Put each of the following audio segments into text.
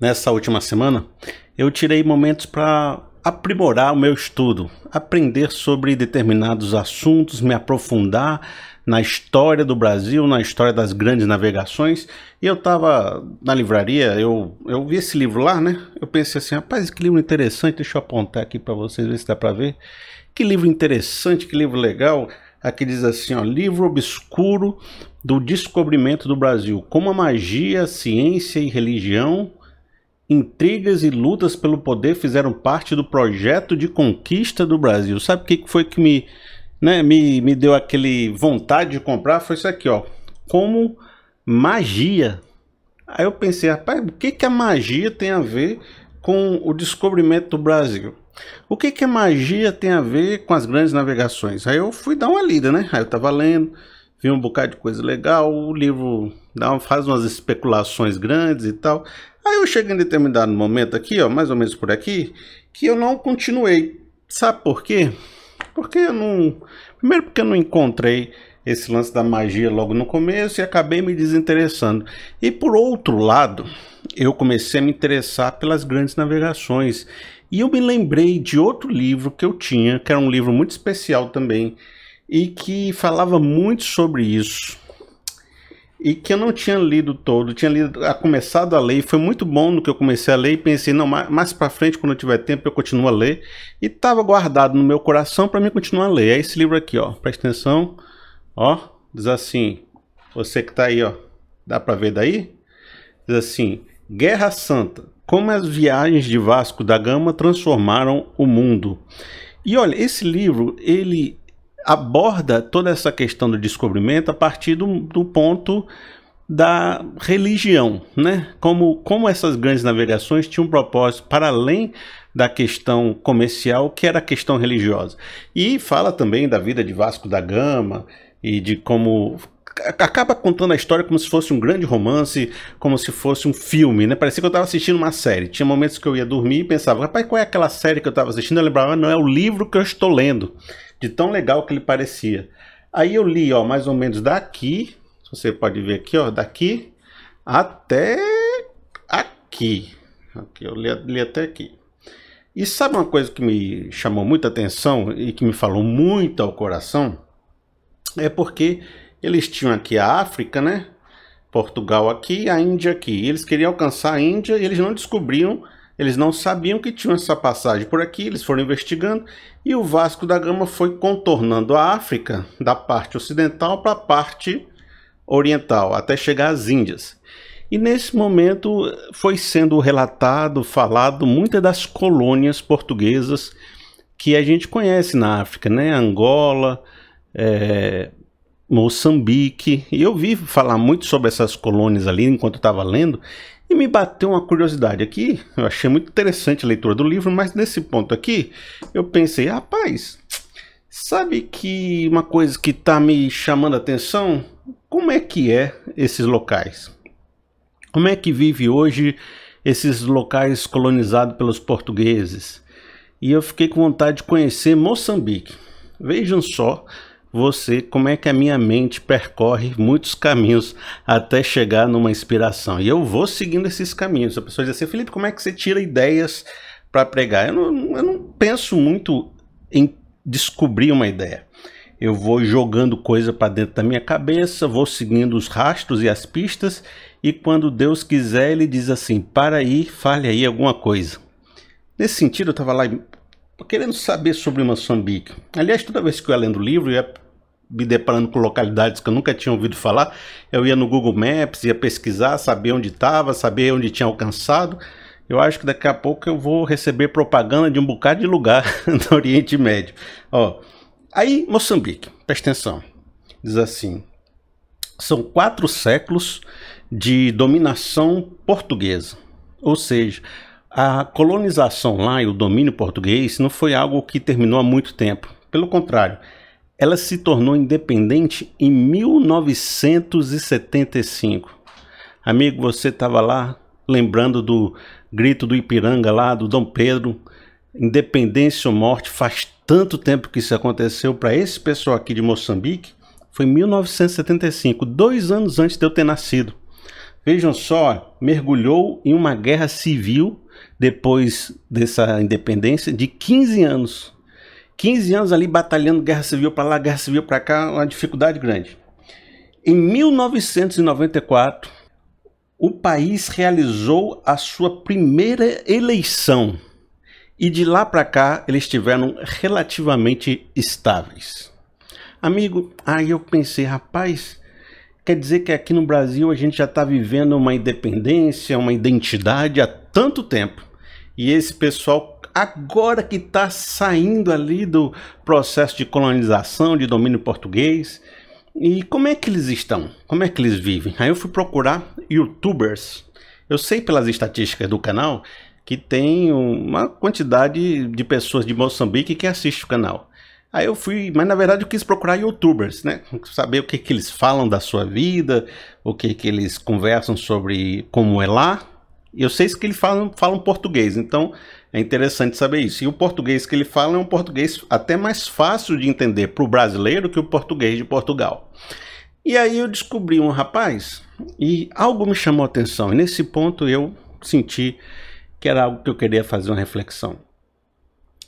nessa última semana, eu tirei momentos para aprimorar o meu estudo, aprender sobre determinados assuntos, me aprofundar na história do Brasil, na história das grandes navegações. E eu estava na livraria, eu, eu vi esse livro lá, né? Eu pensei assim, rapaz, que livro interessante, deixa eu apontar aqui para vocês ver se dá para ver. Que livro interessante, que livro legal. Aqui diz assim, ó, livro obscuro do descobrimento do Brasil, como a magia, ciência e religião intrigas e lutas pelo poder fizeram parte do projeto de conquista do Brasil. Sabe o que foi que me, né, me, me deu aquele vontade de comprar? Foi isso aqui, ó. Como magia. Aí eu pensei, rapaz, o que, que a magia tem a ver com o descobrimento do Brasil? O que, que a magia tem a ver com as grandes navegações? Aí eu fui dar uma lida, né? Aí eu tava lendo, vi um bocado de coisa legal, o livro dá, faz umas especulações grandes e tal. Aí eu chego em determinado momento aqui, ó, mais ou menos por aqui, que eu não continuei. Sabe por quê? Porque eu não. Primeiro porque eu não encontrei esse lance da magia logo no começo e acabei me desinteressando. E por outro lado, eu comecei a me interessar pelas grandes navegações. E eu me lembrei de outro livro que eu tinha, que era um livro muito especial também, e que falava muito sobre isso e que eu não tinha lido todo, tinha lido, a, começado a ler, e foi muito bom no que eu comecei a ler, e pensei, não, mais, mais para frente, quando eu tiver tempo, eu continuo a ler, e estava guardado no meu coração para mim continuar a ler. É esse livro aqui, ó, presta atenção, ó, diz assim, você que está aí, ó, dá para ver daí? Diz assim, Guerra Santa, como as viagens de Vasco da Gama transformaram o mundo. E olha, esse livro, ele aborda toda essa questão do descobrimento a partir do, do ponto da religião, né? Como, como essas grandes navegações tinham um propósito para além da questão comercial, que era a questão religiosa. E fala também da vida de Vasco da Gama e de como acaba contando a história como se fosse um grande romance, como se fosse um filme, né? Parecia que eu estava assistindo uma série. Tinha momentos que eu ia dormir e pensava, rapaz, qual é aquela série que eu estava assistindo? Eu lembrava, ah, não, é o livro que eu estou lendo de tão legal que ele parecia. Aí eu li, ó, mais ou menos daqui, você pode ver aqui, ó, daqui até aqui. aqui eu li, li até aqui. E sabe uma coisa que me chamou muita atenção e que me falou muito ao coração? É porque eles tinham aqui a África, né? Portugal aqui, a Índia aqui. Eles queriam alcançar a Índia e eles não descobriam eles não sabiam que tinham essa passagem por aqui, eles foram investigando e o Vasco da Gama foi contornando a África da parte ocidental para a parte oriental, até chegar às Índias. E nesse momento foi sendo relatado, falado muitas das colônias portuguesas que a gente conhece na África, né? Angola, é, Moçambique. E eu vi falar muito sobre essas colônias ali enquanto estava lendo, e me bateu uma curiosidade aqui, eu achei muito interessante a leitura do livro, mas nesse ponto aqui, eu pensei, rapaz, sabe que uma coisa que está me chamando a atenção? Como é que é esses locais? Como é que vive hoje esses locais colonizados pelos portugueses? E eu fiquei com vontade de conhecer Moçambique. Vejam só você como é que a minha mente percorre muitos caminhos até chegar numa inspiração. E eu vou seguindo esses caminhos. A pessoa diz assim, Felipe, como é que você tira ideias para pregar? Eu não, eu não penso muito em descobrir uma ideia. Eu vou jogando coisa para dentro da minha cabeça, vou seguindo os rastros e as pistas, e quando Deus quiser, ele diz assim: para aí, fale aí alguma coisa. Nesse sentido, eu estava lá querendo saber sobre Moçambique. Aliás, toda vez que eu ia lendo o livro, eu ia me deparando com localidades que eu nunca tinha ouvido falar. Eu ia no Google Maps, ia pesquisar, saber onde estava, saber onde tinha alcançado. Eu acho que daqui a pouco eu vou receber propaganda de um bocado de lugar no Oriente Médio. Ó, aí Moçambique, presta atenção. Diz assim: são quatro séculos de dominação portuguesa, ou seja, a colonização lá e o domínio português não foi algo que terminou há muito tempo. Pelo contrário, ela se tornou independente em 1975. Amigo, você estava lá lembrando do grito do Ipiranga lá, do Dom Pedro, independência ou morte, faz tanto tempo que isso aconteceu para esse pessoal aqui de Moçambique, foi 1975, dois anos antes de eu ter nascido. Vejam só, mergulhou em uma guerra civil depois dessa independência de 15 anos. 15 anos ali batalhando guerra civil para lá, guerra civil para cá, uma dificuldade grande. Em 1994, o país realizou a sua primeira eleição e de lá para cá eles estiveram relativamente estáveis. Amigo, aí eu pensei, rapaz, quer dizer que aqui no Brasil a gente já está vivendo uma independência, uma identidade há tanto tempo e esse pessoal agora que está saindo ali do processo de colonização, de domínio português. E como é que eles estão? Como é que eles vivem? Aí eu fui procurar youtubers. Eu sei pelas estatísticas do canal que tem uma quantidade de pessoas de Moçambique que assiste o canal. Aí eu fui, mas na verdade eu quis procurar youtubers, né? Saber o que, que eles falam da sua vida, o que, que eles conversam sobre como é lá. E eu sei que eles falam, falam português, então é interessante saber isso. E o português que ele fala é um português até mais fácil de entender para o brasileiro que o português de Portugal. E aí eu descobri um rapaz e algo me chamou a atenção. E nesse ponto eu senti que era algo que eu queria fazer uma reflexão.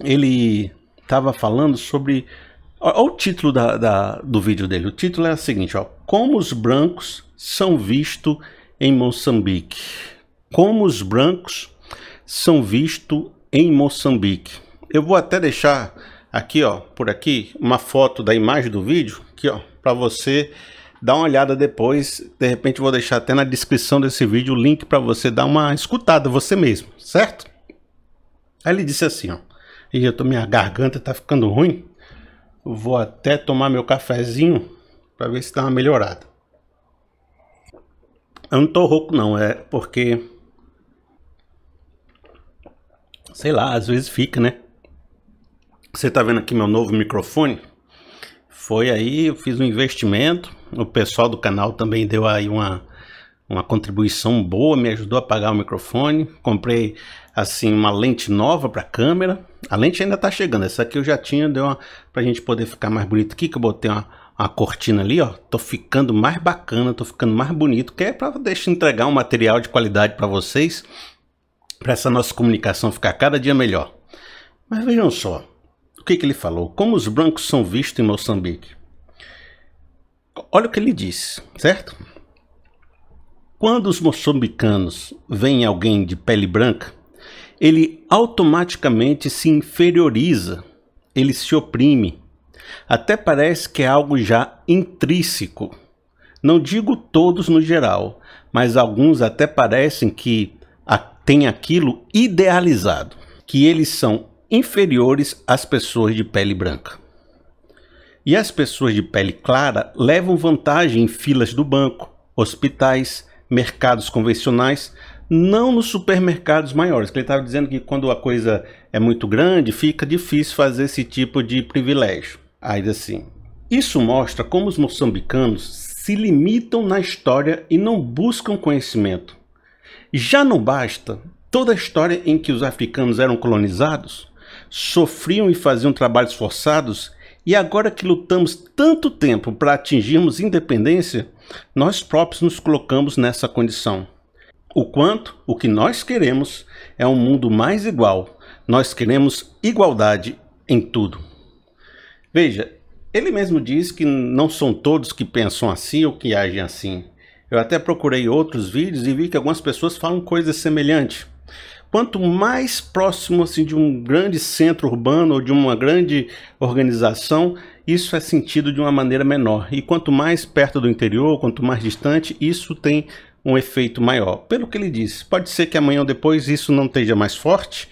Ele estava falando sobre. Olha o título da, da, do vídeo dele. O título era é o seguinte: ó, Como os brancos são vistos em Moçambique. Como os brancos são vistos em Moçambique. Eu vou até deixar aqui, ó, por aqui, uma foto da imagem do vídeo, aqui, ó, para você dar uma olhada depois. De repente vou deixar até na descrição desse vídeo o link para você dar uma escutada você mesmo, certo? Aí ele disse assim, ó, e eu tô minha garganta tá ficando ruim. Vou até tomar meu cafezinho para ver se dá uma melhorada. Eu não tô rouco não, é porque sei lá, às vezes fica, né? Você tá vendo aqui meu novo microfone? Foi aí, eu fiz um investimento. O pessoal do canal também deu aí uma, uma contribuição boa, me ajudou a pagar o microfone. Comprei assim uma lente nova para câmera. A lente ainda tá chegando. Essa aqui eu já tinha, deu uma pra gente poder ficar mais bonito aqui que eu botei uma uma cortina ali, ó. Tô ficando mais bacana, tô ficando mais bonito, que é para deixar entregar um material de qualidade para vocês para essa nossa comunicação ficar cada dia melhor. Mas vejam só, o que, que ele falou? Como os brancos são vistos em Moçambique? Olha o que ele disse, certo? Quando os moçambicanos veem alguém de pele branca, ele automaticamente se inferioriza, ele se oprime. Até parece que é algo já intrínseco. Não digo todos no geral, mas alguns até parecem que tem aquilo idealizado, que eles são inferiores às pessoas de pele branca. E as pessoas de pele clara levam vantagem em filas do banco, hospitais, mercados convencionais, não nos supermercados maiores. ele estava dizendo que quando a coisa é muito grande, fica difícil fazer esse tipo de privilégio. Aí assim, isso mostra como os moçambicanos se limitam na história e não buscam conhecimento. Já não basta toda a história em que os africanos eram colonizados, sofriam e faziam trabalhos forçados, e agora que lutamos tanto tempo para atingirmos independência, nós próprios nos colocamos nessa condição. O quanto o que nós queremos é um mundo mais igual. Nós queremos igualdade em tudo. Veja, ele mesmo diz que não são todos que pensam assim ou que agem assim. Eu até procurei outros vídeos e vi que algumas pessoas falam coisas semelhantes. Quanto mais próximo assim, de um grande centro urbano ou de uma grande organização, isso é sentido de uma maneira menor. E quanto mais perto do interior, quanto mais distante, isso tem um efeito maior. Pelo que ele disse, pode ser que amanhã ou depois isso não esteja mais forte,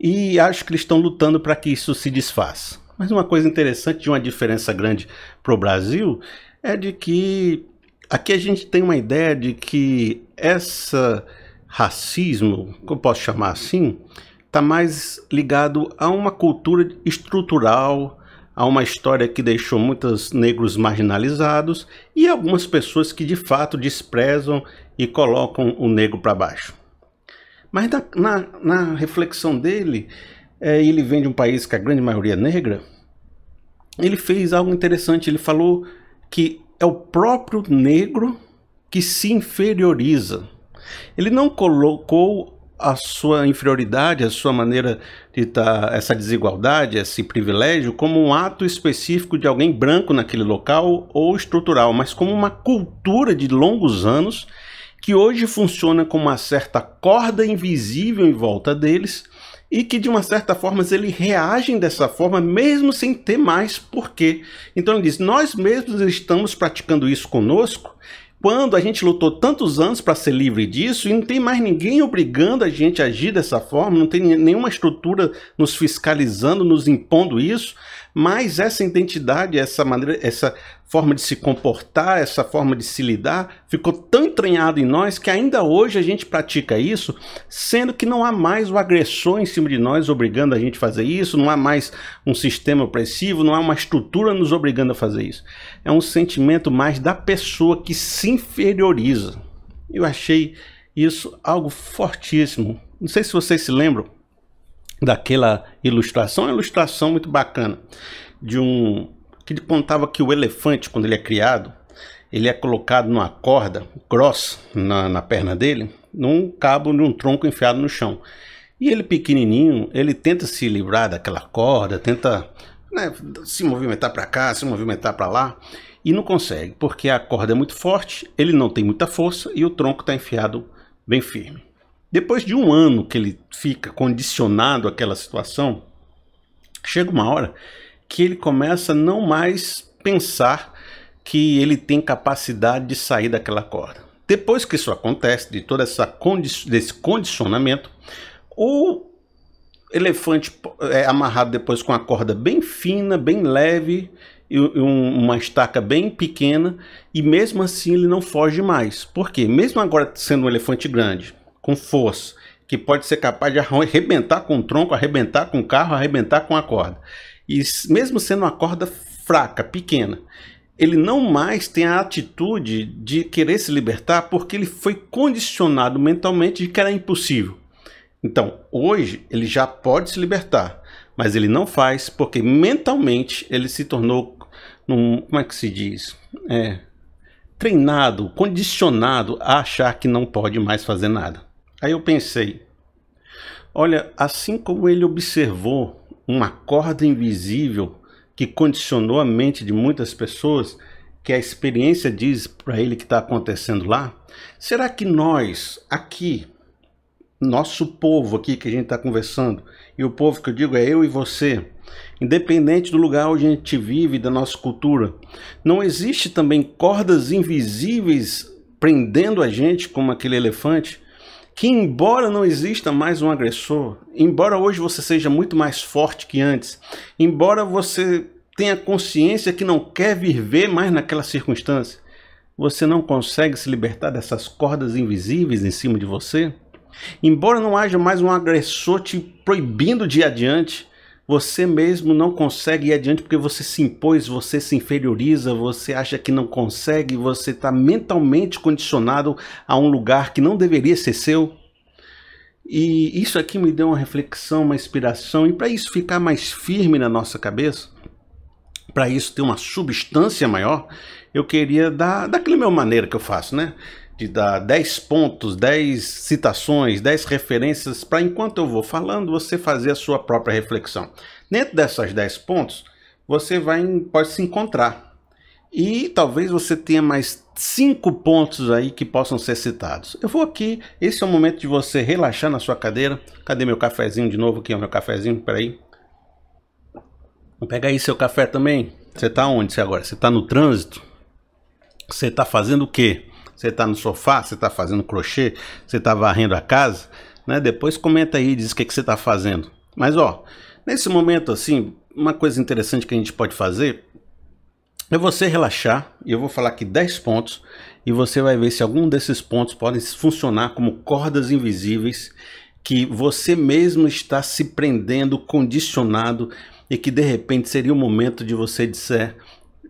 e acho que eles estão lutando para que isso se desfaça. Mas uma coisa interessante de uma diferença grande para o Brasil é de que Aqui a gente tem uma ideia de que esse racismo, que eu posso chamar assim, está mais ligado a uma cultura estrutural, a uma história que deixou muitos negros marginalizados e algumas pessoas que de fato desprezam e colocam o negro para baixo. Mas na, na, na reflexão dele, é, ele vem de um país que a grande maioria é negra, ele fez algo interessante, ele falou que é o próprio negro que se inferioriza. Ele não colocou a sua inferioridade, a sua maneira de estar, tá, essa desigualdade, esse privilégio, como um ato específico de alguém branco naquele local ou estrutural, mas como uma cultura de longos anos que hoje funciona com uma certa corda invisível em volta deles, e que de uma certa forma eles reagem dessa forma mesmo sem ter mais porquê. Então ele diz: Nós mesmos estamos praticando isso conosco quando a gente lutou tantos anos para ser livre disso e não tem mais ninguém obrigando a gente a agir dessa forma, não tem nenhuma estrutura nos fiscalizando, nos impondo isso, mas essa identidade, essa maneira, essa forma de se comportar, essa forma de se lidar, ficou tão entranhado em nós que ainda hoje a gente pratica isso, sendo que não há mais o agressor em cima de nós obrigando a gente a fazer isso, não há mais um sistema opressivo, não há uma estrutura nos obrigando a fazer isso. É um sentimento mais da pessoa que se inferioriza. Eu achei isso algo fortíssimo. Não sei se vocês se lembram daquela ilustração, é uma ilustração muito bacana de um que ele contava que o elefante, quando ele é criado, ele é colocado numa corda cross na, na perna dele, num cabo, num tronco enfiado no chão. E ele pequenininho, ele tenta se livrar daquela corda, tenta né, se movimentar para cá, se movimentar para lá, e não consegue, porque a corda é muito forte, ele não tem muita força e o tronco está enfiado bem firme. Depois de um ano que ele fica condicionado àquela situação, chega uma hora que ele começa a não mais pensar que ele tem capacidade de sair daquela corda. Depois que isso acontece, de todo essa condi desse condicionamento, o elefante é amarrado depois com uma corda bem fina, bem leve, e uma estaca bem pequena, e mesmo assim ele não foge mais. porque Mesmo agora sendo um elefante grande, com força, que pode ser capaz de arrebentar com o tronco, arrebentar com o carro, arrebentar com a corda e mesmo sendo uma corda fraca, pequena, ele não mais tem a atitude de querer se libertar porque ele foi condicionado mentalmente de que era impossível. Então, hoje ele já pode se libertar, mas ele não faz porque mentalmente ele se tornou num, como é que se diz? É, treinado, condicionado a achar que não pode mais fazer nada. Aí eu pensei, olha, assim como ele observou uma corda invisível que condicionou a mente de muitas pessoas, que a experiência diz para ele que está acontecendo lá? Será que nós, aqui, nosso povo aqui que a gente está conversando, e o povo que eu digo é eu e você, independente do lugar onde a gente vive, da nossa cultura, não existe também cordas invisíveis prendendo a gente como aquele elefante? que embora não exista mais um agressor, embora hoje você seja muito mais forte que antes, embora você tenha consciência que não quer viver mais naquela circunstância, você não consegue se libertar dessas cordas invisíveis em cima de você? Embora não haja mais um agressor te proibindo de ir adiante, você mesmo não consegue ir adiante porque você se impôs, você se inferioriza, você acha que não consegue, você está mentalmente condicionado a um lugar que não deveria ser seu. E isso aqui me deu uma reflexão, uma inspiração, e para isso ficar mais firme na nossa cabeça, para isso ter uma substância maior, eu queria dar daquele meu maneira que eu faço, né? de dar 10 pontos, 10 citações, 10 referências para enquanto eu vou falando, você fazer a sua própria reflexão. Dentro dessas 10 pontos, você vai pode se encontrar. E talvez você tenha mais cinco pontos aí que possam ser citados. Eu vou aqui, esse é o momento de você relaxar na sua cadeira. Cadê meu cafezinho de novo? Aqui é meu cafezinho, peraí. Pega aí seu café também. Você está onde você agora? Você está no trânsito? Você está fazendo o quê? Você está no sofá, você está fazendo crochê, você está varrendo a casa, né? Depois comenta aí, diz o que, que você está fazendo. Mas ó, nesse momento assim, uma coisa interessante que a gente pode fazer é você relaxar, e eu vou falar aqui 10 pontos, e você vai ver se algum desses pontos podem funcionar como cordas invisíveis que você mesmo está se prendendo, condicionado, e que de repente seria o momento de você disser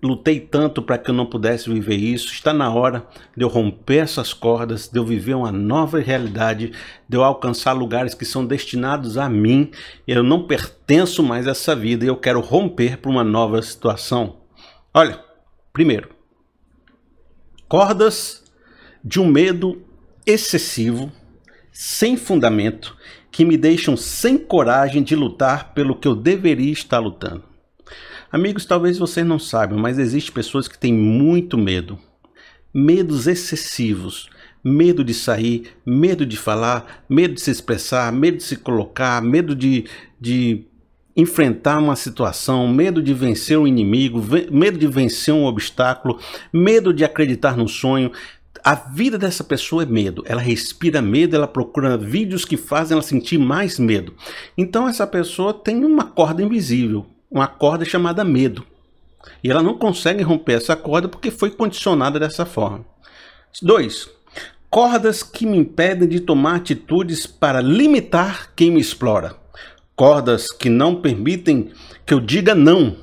lutei tanto para que eu não pudesse viver isso. Está na hora de eu romper essas cordas, de eu viver uma nova realidade, de eu alcançar lugares que são destinados a mim. Eu não pertenço mais a essa vida e eu quero romper para uma nova situação. Olha, primeiro, cordas de um medo excessivo, sem fundamento, que me deixam sem coragem de lutar pelo que eu deveria estar lutando. Amigos, talvez vocês não saibam, mas existem pessoas que têm muito medo. Medos excessivos. Medo de sair, medo de falar, medo de se expressar, medo de se colocar, medo de, de enfrentar uma situação, medo de vencer um inimigo, medo de vencer um obstáculo, medo de acreditar no sonho. A vida dessa pessoa é medo. Ela respira medo, ela procura vídeos que fazem ela sentir mais medo. Então essa pessoa tem uma corda invisível uma corda chamada medo. E ela não consegue romper essa corda porque foi condicionada dessa forma. 2. Cordas que me impedem de tomar atitudes para limitar quem me explora. Cordas que não permitem que eu diga não.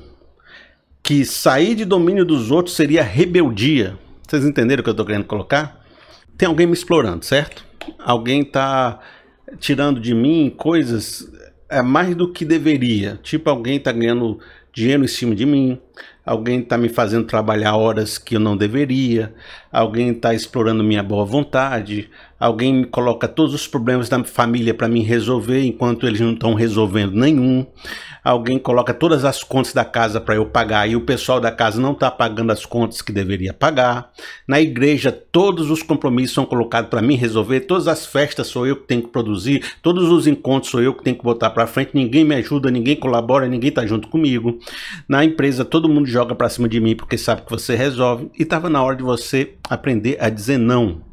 Que sair de domínio dos outros seria rebeldia. Vocês entenderam o que eu estou querendo colocar? Tem alguém me explorando, certo? Alguém está tirando de mim coisas é mais do que deveria. Tipo, alguém está ganhando dinheiro em cima de mim, alguém está me fazendo trabalhar horas que eu não deveria, alguém está explorando minha boa vontade, alguém me coloca todos os problemas da família para mim resolver, enquanto eles não estão resolvendo nenhum. Alguém coloca todas as contas da casa para eu pagar e o pessoal da casa não está pagando as contas que deveria pagar. Na igreja, todos os compromissos são colocados para mim resolver, todas as festas sou eu que tenho que produzir, todos os encontros sou eu que tenho que botar para frente, ninguém me ajuda, ninguém colabora, ninguém está junto comigo. Na empresa, todo mundo joga para cima de mim porque sabe que você resolve e estava na hora de você aprender a dizer não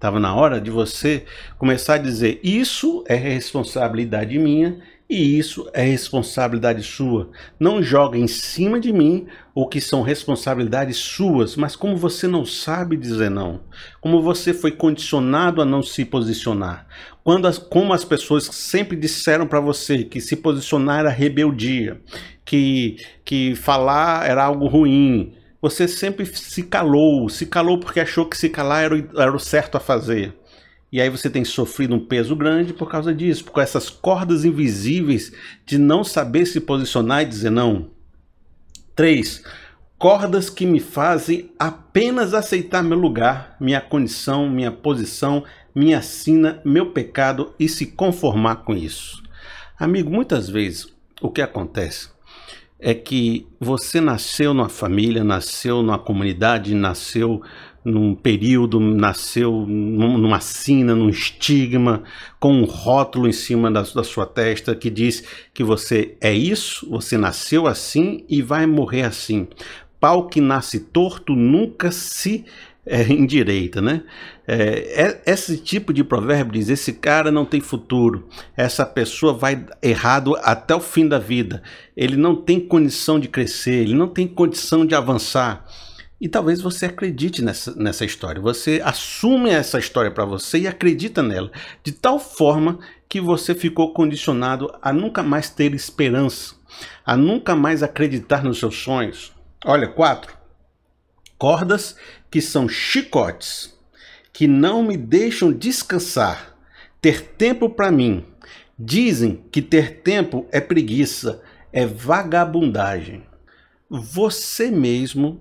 Estava na hora de você começar a dizer: isso é responsabilidade minha e isso é responsabilidade sua. Não joga em cima de mim o que são responsabilidades suas, mas como você não sabe dizer não, como você foi condicionado a não se posicionar, quando as, como as pessoas sempre disseram para você que se posicionar era rebeldia, que, que falar era algo ruim, você sempre se calou, se calou porque achou que se calar era o, era o certo a fazer. E aí você tem sofrido um peso grande por causa disso, por essas cordas invisíveis de não saber se posicionar e dizer não. 3. Cordas que me fazem apenas aceitar meu lugar, minha condição, minha posição, minha sina, meu pecado e se conformar com isso. Amigo, muitas vezes o que acontece é que você nasceu numa família, nasceu numa comunidade, nasceu num período, nasceu numa sina, num estigma, com um rótulo em cima da, da, sua testa que diz que você é isso, você nasceu assim e vai morrer assim. Pau que nasce torto nunca se é, indireita, né? É, é, esse tipo de provérbio diz: esse cara não tem futuro, essa pessoa vai errado até o fim da vida, ele não tem condição de crescer, ele não tem condição de avançar. E talvez você acredite nessa, nessa história, você assume essa história para você e acredita nela, de tal forma que você ficou condicionado a nunca mais ter esperança, a nunca mais acreditar nos seus sonhos. Olha, quatro cordas que são chicotes, que não me deixam descansar, ter tempo para mim. Dizem que ter tempo é preguiça, é vagabundagem. Você mesmo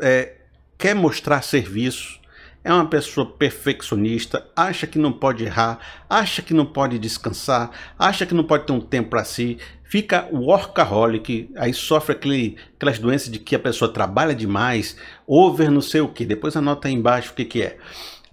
é, quer mostrar serviço, é uma pessoa perfeccionista, acha que não pode errar, acha que não pode descansar, acha que não pode ter um tempo para si, fica workaholic, aí sofre aquele, aquelas doenças de que a pessoa trabalha demais, over não sei o que, depois anota aí embaixo o que, que é.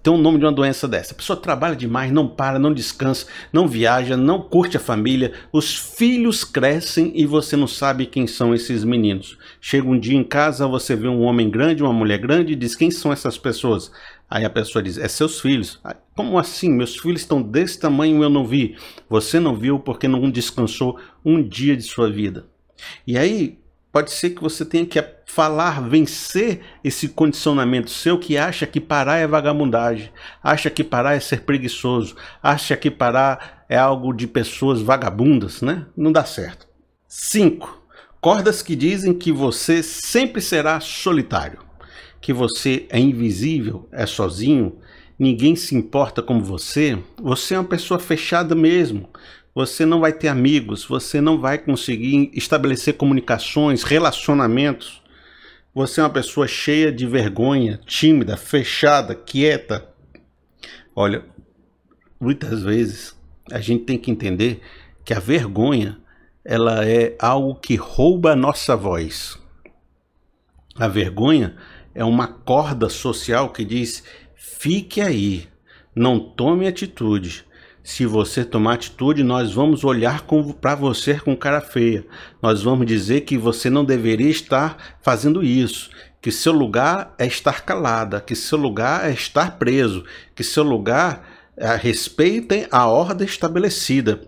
Tem o nome de uma doença dessa. A pessoa trabalha demais, não para, não descansa, não viaja, não curte a família, os filhos crescem e você não sabe quem são esses meninos. Chega um dia em casa, você vê um homem grande, uma mulher grande e diz: quem são essas pessoas? Aí a pessoa diz: É seus filhos. Como assim? Meus filhos estão desse tamanho e eu não vi. Você não viu porque não descansou um dia de sua vida. E aí pode ser que você tenha que falar, vencer esse condicionamento seu que acha que parar é vagabundagem, acha que parar é ser preguiçoso, acha que parar é algo de pessoas vagabundas, né? Não dá certo. 5. Cordas que dizem que você sempre será solitário que você é invisível, é sozinho, ninguém se importa como você, você é uma pessoa fechada mesmo. Você não vai ter amigos, você não vai conseguir estabelecer comunicações, relacionamentos. Você é uma pessoa cheia de vergonha, tímida, fechada, quieta. Olha, muitas vezes a gente tem que entender que a vergonha ela é algo que rouba a nossa voz. A vergonha é uma corda social que diz: fique aí, não tome atitude. Se você tomar atitude, nós vamos olhar para você com cara feia. Nós vamos dizer que você não deveria estar fazendo isso, que seu lugar é estar calada, que seu lugar é estar preso, que seu lugar é respeitem a ordem estabelecida.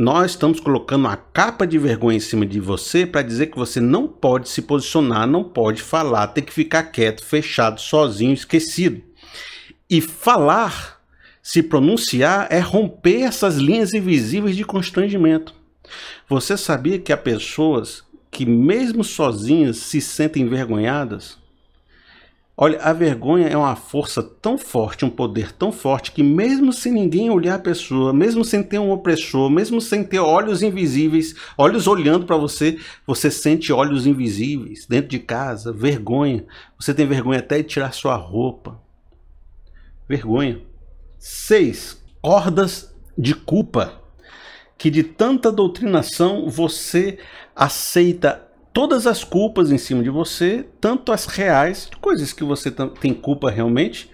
Nós estamos colocando a capa de vergonha em cima de você para dizer que você não pode se posicionar, não pode falar, tem que ficar quieto, fechado, sozinho, esquecido. E falar, se pronunciar, é romper essas linhas invisíveis de constrangimento. Você sabia que há pessoas que, mesmo sozinhas, se sentem envergonhadas? Olha, a vergonha é uma força tão forte, um poder tão forte, que mesmo sem ninguém olhar a pessoa, mesmo sem ter um opressor, mesmo sem ter olhos invisíveis, olhos olhando para você, você sente olhos invisíveis dentro de casa, vergonha. Você tem vergonha até de tirar sua roupa. Vergonha. Seis, cordas de culpa. Que de tanta doutrinação você aceita todas as culpas em cima de você, tanto as reais, coisas que você tem culpa realmente,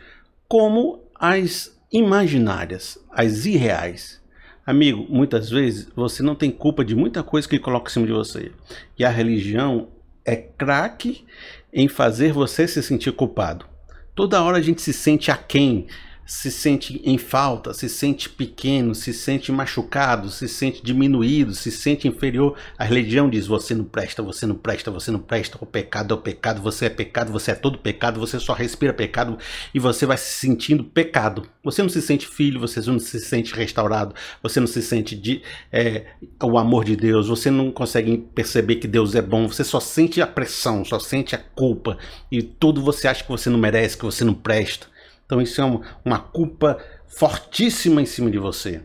como as imaginárias, as irreais. Amigo, muitas vezes você não tem culpa de muita coisa que coloca em cima de você. E a religião é craque em fazer você se sentir culpado. Toda hora a gente se sente aquém se sente em falta, se sente pequeno, se sente machucado, se sente diminuído, se sente inferior. A religião diz: você não presta, você não presta, você não presta. O pecado é o pecado, você é pecado, você é todo pecado, você só respira pecado e você vai se sentindo pecado. Você não se sente filho, você não se sente restaurado, você não se sente de, é, o amor de Deus, você não consegue perceber que Deus é bom, você só sente a pressão, só sente a culpa e tudo você acha que você não merece, que você não presta. Então isso é uma, uma culpa fortíssima em cima de você.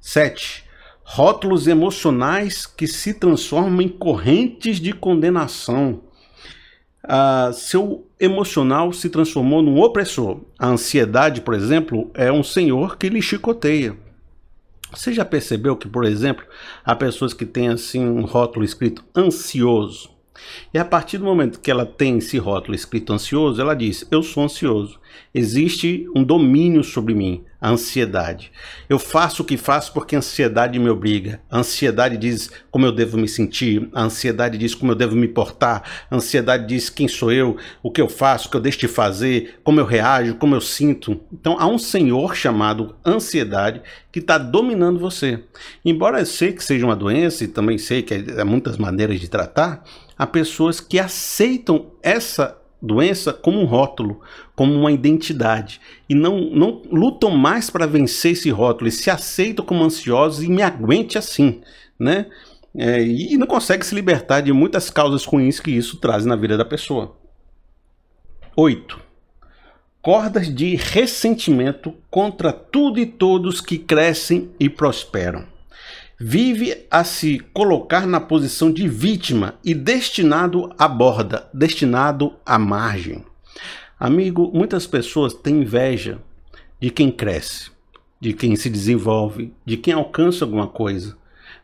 7. Rótulos emocionais que se transformam em correntes de condenação. Ah, seu emocional se transformou num opressor. A ansiedade, por exemplo, é um senhor que lhe chicoteia. Você já percebeu que, por exemplo, há pessoas que têm assim um rótulo escrito ansioso? E a partir do momento que ela tem esse rótulo escrito ansioso, ela diz: Eu sou ansioso. Existe um domínio sobre mim, a ansiedade. Eu faço o que faço porque a ansiedade me obriga. A ansiedade diz como eu devo me sentir, a ansiedade diz como eu devo me portar, a ansiedade diz quem sou eu, o que eu faço, o que eu deixo de fazer, como eu reajo, como eu sinto. Então há um senhor chamado ansiedade que está dominando você. Embora eu sei que seja uma doença e também sei que há é, é muitas maneiras de tratar, a pessoas que aceitam essa doença como um rótulo, como uma identidade e não, não lutam mais para vencer esse rótulo, e se aceitam como ansiosos e me aguente assim, né? É, e não consegue se libertar de muitas causas ruins que isso traz na vida da pessoa. 8. Cordas de ressentimento contra tudo e todos que crescem e prosperam vive a se colocar na posição de vítima e destinado à borda, destinado à margem. Amigo, muitas pessoas têm inveja de quem cresce, de quem se desenvolve, de quem alcança alguma coisa.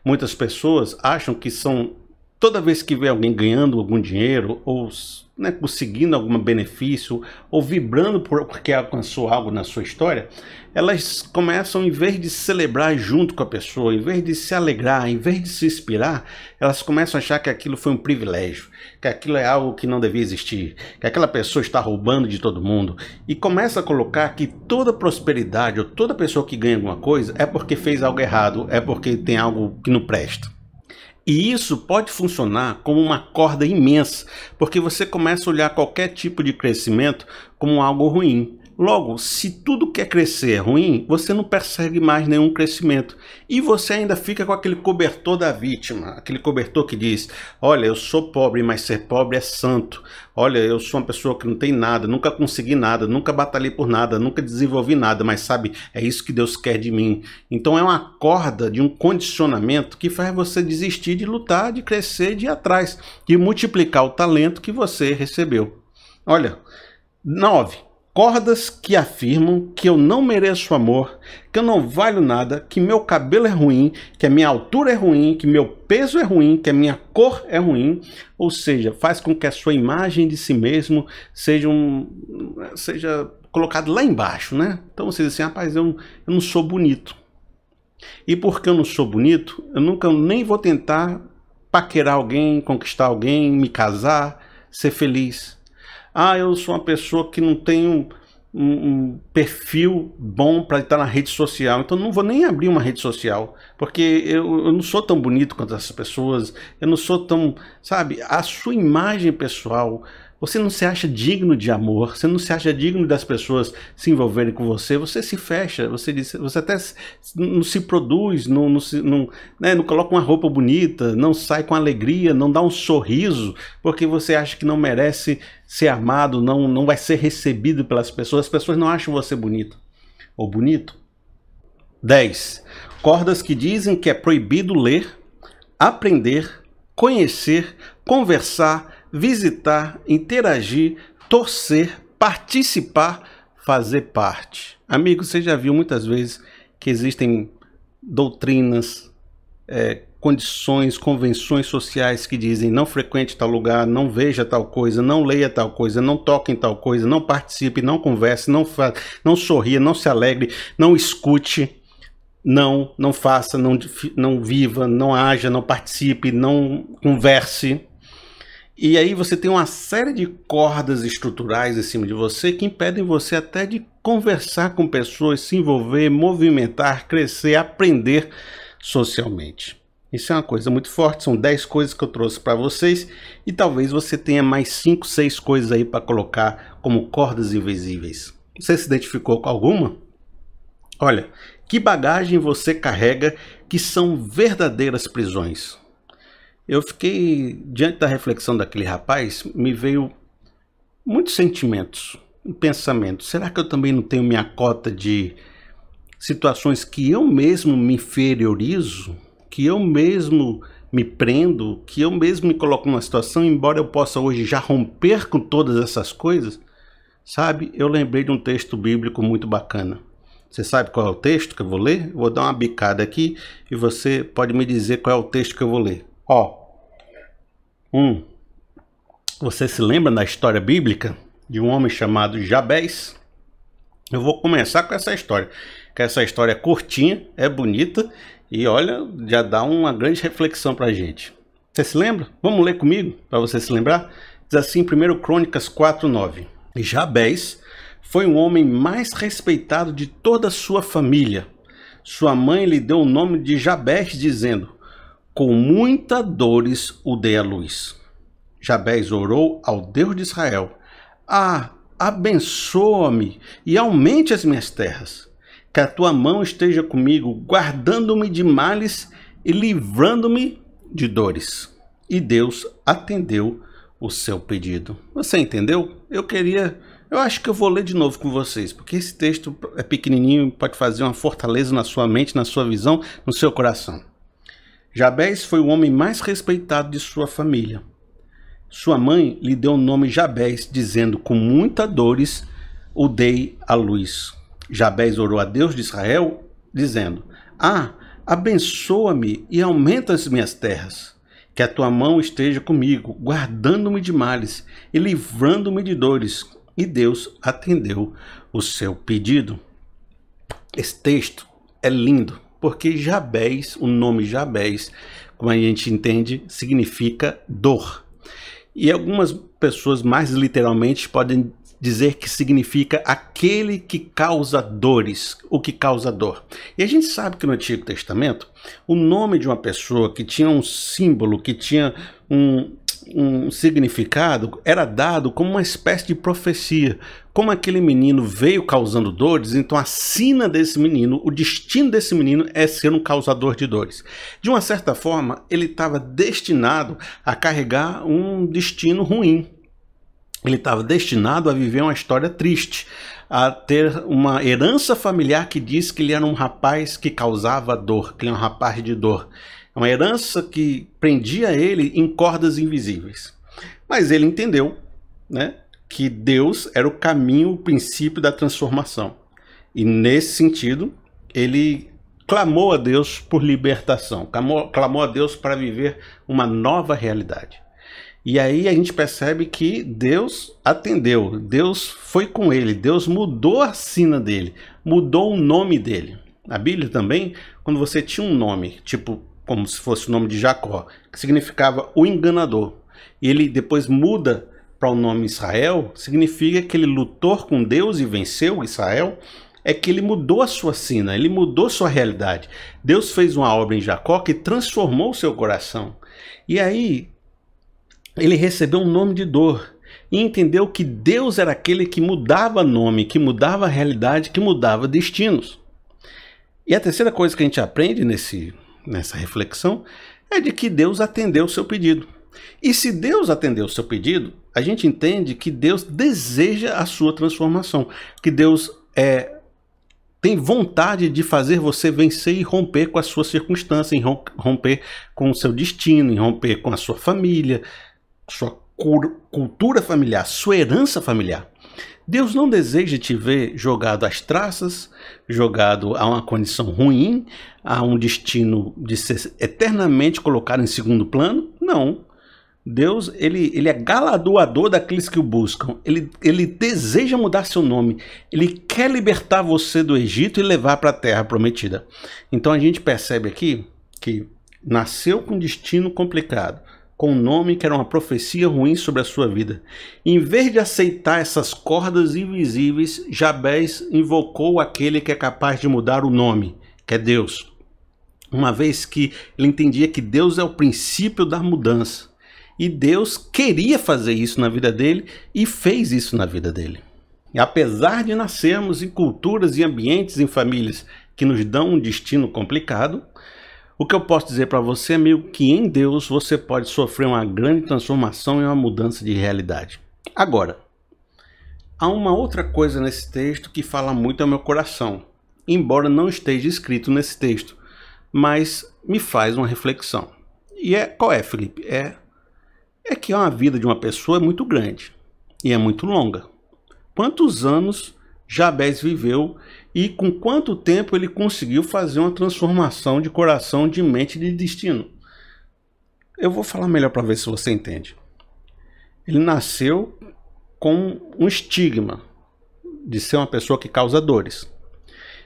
Muitas pessoas acham que são toda vez que vê alguém ganhando algum dinheiro ou né, conseguindo algum benefício ou vibrando porque alcançou algo na sua história, elas começam, em vez de celebrar junto com a pessoa, em vez de se alegrar, em vez de se inspirar, elas começam a achar que aquilo foi um privilégio, que aquilo é algo que não devia existir, que aquela pessoa está roubando de todo mundo e começa a colocar que toda prosperidade ou toda pessoa que ganha alguma coisa é porque fez algo errado, é porque tem algo que não presta. E isso pode funcionar como uma corda imensa, porque você começa a olhar qualquer tipo de crescimento como algo ruim. Logo, se tudo que é crescer é ruim, você não persegue mais nenhum crescimento. E você ainda fica com aquele cobertor da vítima, aquele cobertor que diz: Olha, eu sou pobre, mas ser pobre é santo. Olha, eu sou uma pessoa que não tem nada, nunca consegui nada, nunca batalhei por nada, nunca desenvolvi nada, mas sabe, é isso que Deus quer de mim. Então é uma corda de um condicionamento que faz você desistir de lutar, de crescer, de ir atrás, de multiplicar o talento que você recebeu. Olha, nove cordas que afirmam que eu não mereço amor, que eu não valho nada, que meu cabelo é ruim, que a minha altura é ruim, que meu peso é ruim, que a minha cor é ruim, ou seja, faz com que a sua imagem de si mesmo seja um seja colocado lá embaixo, né? Então você diz assim, rapaz, eu, eu não sou bonito. E porque eu não sou bonito, eu nunca nem vou tentar paquerar alguém, conquistar alguém, me casar, ser feliz ah, eu sou uma pessoa que não tenho um, um perfil bom para estar na rede social, então não vou nem abrir uma rede social, porque eu, eu não sou tão bonito quanto essas pessoas, eu não sou tão. Sabe, a sua imagem pessoal você não se acha digno de amor, você não se acha digno das pessoas se envolverem com você, você se fecha, você diz, você até não se produz, não, não, se, não, né, não coloca uma roupa bonita, não sai com alegria, não dá um sorriso, porque você acha que não merece ser amado, não, não vai ser recebido pelas pessoas, as pessoas não acham você bonito ou bonito. 10. Cordas que dizem que é proibido ler, aprender, conhecer, conversar, visitar, interagir, torcer, participar, fazer parte. Amigo, você já viu muitas vezes que existem doutrinas, é, condições, convenções sociais que dizem não frequente tal lugar, não veja tal coisa, não leia tal coisa, não toque em tal coisa, não participe, não converse, não, não sorria, não se alegre, não escute, não, não faça, não, não viva, não haja, não participe, não converse. E aí você tem uma série de cordas estruturais em cima de você que impedem você até de conversar com pessoas, se envolver, movimentar, crescer, aprender socialmente. Isso é uma coisa muito forte, são 10 coisas que eu trouxe para vocês e talvez você tenha mais 5, 6 coisas aí para colocar como cordas invisíveis. Você se identificou com alguma? Olha, que bagagem você carrega que são verdadeiras prisões? eu fiquei, diante da reflexão daquele rapaz, me veio muitos sentimentos um pensamentos. Será que eu também não tenho minha cota de situações que eu mesmo me inferiorizo, que eu mesmo me prendo, que eu mesmo me coloco numa situação, embora eu possa hoje já romper com todas essas coisas? Sabe, eu lembrei de um texto bíblico muito bacana. Você sabe qual é o texto que eu vou ler? vou dar uma bicada aqui e você pode me dizer qual é o texto que eu vou ler. Ó, 1. Você se lembra da história bíblica de um homem chamado Jabez? Eu vou começar com essa história, que essa história é curtinha, é bonita e olha, já dá uma grande reflexão para a gente. Você se lembra? Vamos ler comigo para você se lembrar? Diz assim, 1 Crônicas 4:9. Jabez foi um homem mais respeitado de toda a sua família. Sua mãe lhe deu o nome de Jabez, dizendo: com muita dores o dei à luz. Jabez orou ao Deus de Israel: Ah, abençoa-me e aumente as minhas terras. Que a tua mão esteja comigo, guardando-me de males e livrando-me de dores. E Deus atendeu o seu pedido. Você entendeu? Eu queria. Eu acho que eu vou ler de novo com vocês, porque esse texto é pequenininho e pode fazer uma fortaleza na sua mente, na sua visão, no seu coração. Jabez foi o homem mais respeitado de sua família. Sua mãe lhe deu o nome Jabez, dizendo: Com muita dores o dei à luz. Jabez orou a Deus de Israel, dizendo: Ah, abençoa-me e aumenta as minhas terras. Que a tua mão esteja comigo, guardando-me de males e livrando-me de dores. E Deus atendeu o seu pedido. Esse texto é lindo porque Jabés, o nome Jabés, como a gente entende, significa dor. E algumas pessoas, mais literalmente, podem dizer que significa aquele que causa dores, o que causa dor. E a gente sabe que no Antigo Testamento, o nome de uma pessoa que tinha um símbolo, que tinha um, um significado era dado como uma espécie de profecia. Como aquele menino veio causando dores, então a sina desse menino, o destino desse menino é ser um causador de dores. De uma certa forma, ele estava destinado a carregar um destino ruim. Ele estava destinado a viver uma história triste, a ter uma herança familiar que diz que ele era um rapaz que causava dor, que ele era é um rapaz de dor uma herança que prendia ele em cordas invisíveis. Mas ele entendeu né, que Deus era o caminho, o princípio da transformação. E nesse sentido, ele clamou a Deus por libertação, clamou, clamou a Deus para viver uma nova realidade. E aí a gente percebe que Deus atendeu, Deus foi com ele, Deus mudou a sina dele, mudou o nome dele. Na Bíblia também, quando você tinha um nome, tipo como se fosse o nome de Jacó, que significava o enganador. E ele depois muda para o nome Israel, significa que ele lutou com Deus e venceu Israel, é que ele mudou a sua sina, ele mudou sua realidade. Deus fez uma obra em Jacó que transformou seu coração. E aí ele recebeu um nome de dor e entendeu que Deus era aquele que mudava nome, que mudava realidade, que mudava destinos. E a terceira coisa que a gente aprende nesse nessa reflexão é de que Deus atendeu o seu pedido. E se Deus atendeu o seu pedido, a gente entende que Deus deseja a sua transformação, que Deus é, tem vontade de fazer você vencer e romper com a sua circunstância, em romper com o seu destino, em romper com a sua família, sua cultura familiar, sua herança familiar. Deus não deseja te ver jogado às traças, jogado a uma condição ruim, a um destino de ser eternamente colocado em segundo plano. Não. Deus, ele, ele é galadoador daqueles que o buscam. Ele, ele deseja mudar seu nome. Ele quer libertar você do Egito e levar para a terra prometida. Então a gente percebe aqui que nasceu com destino complicado, com um nome que era uma profecia ruim sobre a sua vida. Em vez de aceitar essas cordas invisíveis, Jabez invocou aquele que é capaz de mudar o nome, que é Deus. Uma vez que ele entendia que Deus é o princípio da mudança. E Deus queria fazer isso na vida dele e fez isso na vida dele. E apesar de nascermos em culturas e ambientes em famílias que nos dão um destino complicado, o que eu posso dizer para você, amigo, que em Deus você pode sofrer uma grande transformação e uma mudança de realidade. Agora, há uma outra coisa nesse texto que fala muito ao meu coração, embora não esteja escrito nesse texto, mas me faz uma reflexão. E é qual é, Felipe? É é que a vida de uma pessoa é muito grande e é muito longa. Quantos anos Jabez viveu e com quanto tempo ele conseguiu fazer uma transformação de coração, de mente e de destino. Eu vou falar melhor para ver se você entende. Ele nasceu com um estigma de ser uma pessoa que causa dores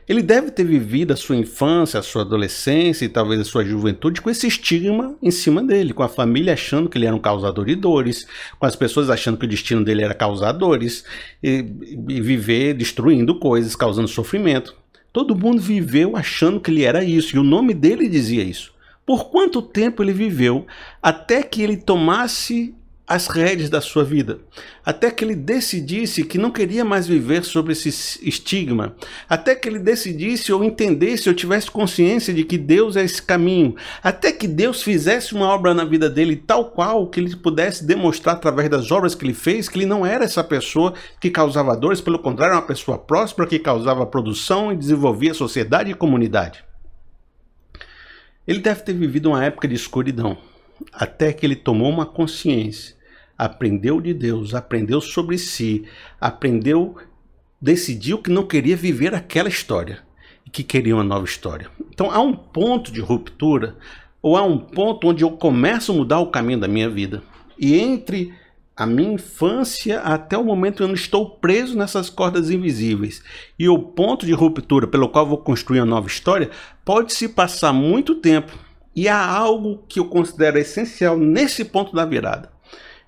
ele deve ter vivido a sua infância, a sua adolescência e talvez a sua juventude com esse estigma em cima dele, com a família achando que ele era um causador de dores, com as pessoas achando que o destino dele era causar dores, e, e viver destruindo coisas, causando sofrimento. Todo mundo viveu achando que ele era isso, e o nome dele dizia isso. Por quanto tempo ele viveu até que ele tomasse as redes da sua vida, até que ele decidisse que não queria mais viver sobre esse estigma, até que ele decidisse ou entendesse ou tivesse consciência de que Deus é esse caminho, até que Deus fizesse uma obra na vida dele tal qual que ele pudesse demonstrar através das obras que ele fez que ele não era essa pessoa que causava dores, pelo contrário, era uma pessoa próspera que causava produção e desenvolvia sociedade e comunidade. Ele deve ter vivido uma época de escuridão até que ele tomou uma consciência, aprendeu de Deus, aprendeu sobre si, aprendeu, decidiu que não queria viver aquela história, e que queria uma nova história. Então há um ponto de ruptura, ou há um ponto onde eu começo a mudar o caminho da minha vida. E entre a minha infância até o momento eu não estou preso nessas cordas invisíveis. E o ponto de ruptura pelo qual vou construir uma nova história pode se passar muito tempo. E há algo que eu considero essencial nesse ponto da virada,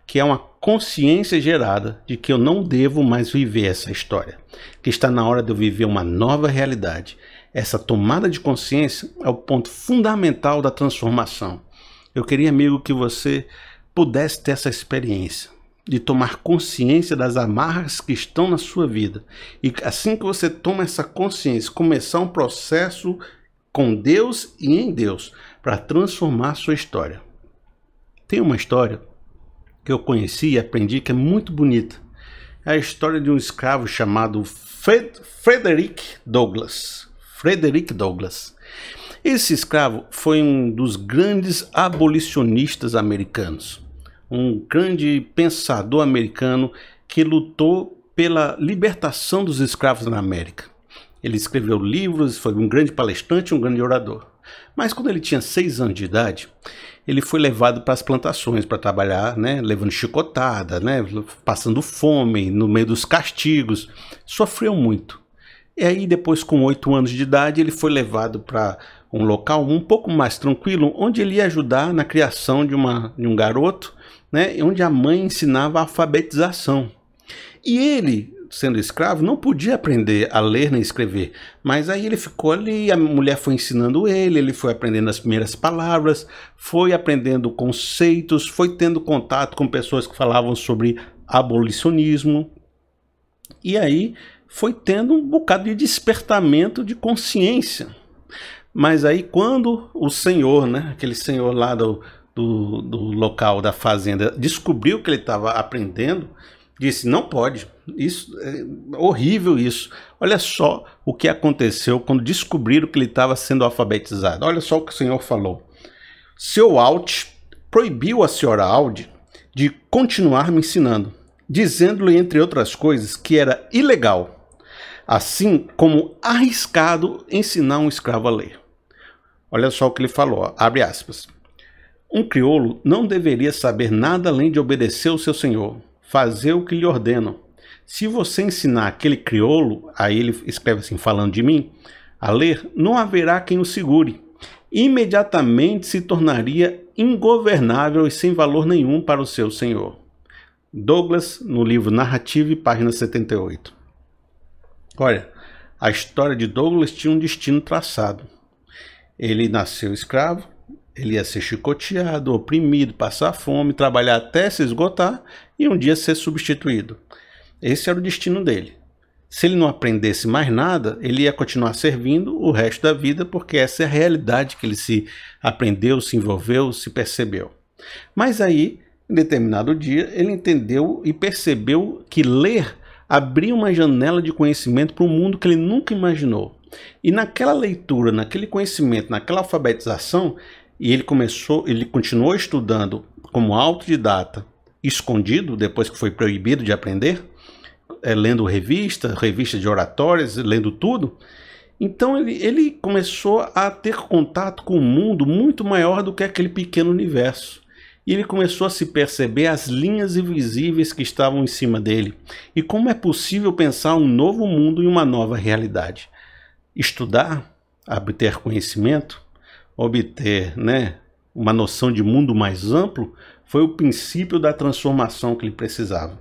que é uma consciência gerada de que eu não devo mais viver essa história, que está na hora de eu viver uma nova realidade. Essa tomada de consciência é o ponto fundamental da transformação. Eu queria, amigo, que você pudesse ter essa experiência de tomar consciência das amarras que estão na sua vida. E assim que você toma essa consciência, começar um processo com Deus e em Deus para transformar sua história. Tem uma história que eu conheci e aprendi que é muito bonita. É a história de um escravo chamado Fred Frederick Douglass. Frederick Douglass. Esse escravo foi um dos grandes abolicionistas americanos, um grande pensador americano que lutou pela libertação dos escravos na América. Ele escreveu livros, foi um grande palestrante, um grande orador. Mas quando ele tinha seis anos de idade, ele foi levado para as plantações para trabalhar, né, levando chicotada, né, passando fome, no meio dos castigos, sofreu muito. E aí depois, com oito anos de idade, ele foi levado para um local um pouco mais tranquilo, onde ele ia ajudar na criação de, uma, de um garoto, né, onde a mãe ensinava a alfabetização. E ele sendo escravo, não podia aprender a ler nem escrever. Mas aí ele ficou ali, a mulher foi ensinando ele, ele foi aprendendo as primeiras palavras, foi aprendendo conceitos, foi tendo contato com pessoas que falavam sobre abolicionismo. E aí foi tendo um bocado de despertamento de consciência. Mas aí quando o senhor, né, aquele senhor lá do, do, do local da fazenda, descobriu que ele estava aprendendo, disse: não pode, isso é horrível isso. Olha só o que aconteceu quando descobriram que ele estava sendo alfabetizado. Olha só o que o senhor falou. Seu Alt proibiu a senhora Aldi de continuar me ensinando, dizendo-lhe, entre outras coisas, que era ilegal, assim como arriscado ensinar um escravo a ler. Olha só o que ele falou, abre aspas. Um crioulo não deveria saber nada além de obedecer ao seu senhor, fazer o que lhe ordenam. Se você ensinar aquele crioulo, aí ele escreve assim, falando de mim, a ler, não haverá quem o segure. Imediatamente se tornaria ingovernável e sem valor nenhum para o seu senhor. Douglas, no livro narrativo página 78. Olha, a história de Douglas tinha um destino traçado. Ele nasceu escravo, ele ia ser chicoteado, oprimido, passar fome, trabalhar até se esgotar e um dia ser substituído. Esse era o destino dele. Se ele não aprendesse mais nada, ele ia continuar servindo o resto da vida, porque essa é a realidade que ele se aprendeu, se envolveu, se percebeu. Mas aí, em determinado dia, ele entendeu e percebeu que ler abria uma janela de conhecimento para um mundo que ele nunca imaginou. E naquela leitura, naquele conhecimento, naquela alfabetização, e ele começou, ele continuou estudando como autodidata escondido, depois que foi proibido de aprender, é, lendo revistas, revistas de oratórias, lendo tudo. Então ele, ele começou a ter contato com um mundo muito maior do que aquele pequeno universo. E ele começou a se perceber as linhas invisíveis que estavam em cima dele e como é possível pensar um novo mundo e uma nova realidade. Estudar, obter conhecimento, obter né, uma noção de mundo mais amplo, foi o princípio da transformação que ele precisava.